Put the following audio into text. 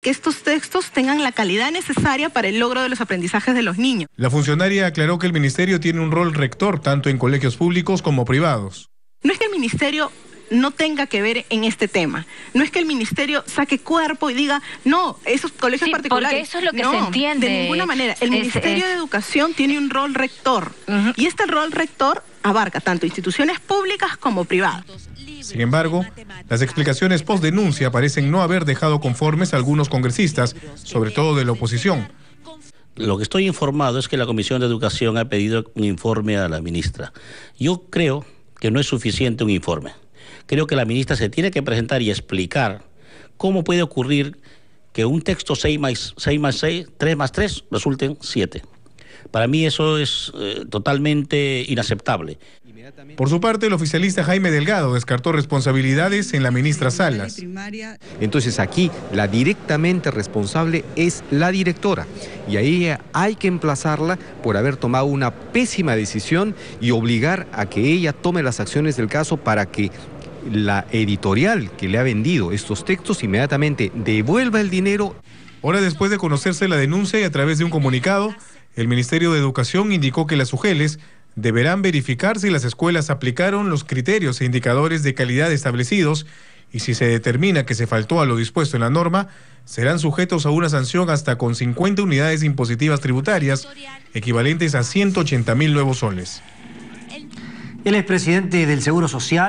que estos textos tengan la calidad necesaria para el logro de los aprendizajes de los niños. La funcionaria aclaró que el ministerio tiene un rol rector tanto en colegios públicos como privados. No es que el ministerio no tenga que ver en este tema. No es que el ministerio saque cuerpo y diga, no, esos colegios particulares. Porque eso es lo que no, se entiende. De ninguna manera. El este, Ministerio de Educación tiene un rol rector. Y este rol rector abarca tanto instituciones públicas como privadas. Sin embargo, las explicaciones post-denuncia parecen no haber dejado conformes a algunos congresistas, sobre todo de la oposición. Lo que estoy informado es que la Comisión de Educación ha pedido un informe a la ministra. Yo creo que no es suficiente un informe. Creo que la ministra se tiene que presentar y explicar cómo puede ocurrir que un texto 6 más 6, más 3 más 3 resulten 7. Para mí eso es eh, totalmente inaceptable. Por su parte, el oficialista Jaime Delgado descartó responsabilidades en la ministra Salas. Entonces aquí la directamente responsable es la directora y ahí eh, hay que emplazarla por haber tomado una pésima decisión y obligar a que ella tome las acciones del caso para que la editorial que le ha vendido estos textos inmediatamente devuelva el dinero. Ahora después de conocerse la denuncia y a través de un comunicado, el Ministerio de Educación indicó que las UGELES deberán verificar si las escuelas aplicaron los criterios e indicadores de calidad establecidos y si se determina que se faltó a lo dispuesto en la norma, serán sujetos a una sanción hasta con 50 unidades impositivas tributarias, equivalentes a 180 mil nuevos soles. El presidente del Seguro Social.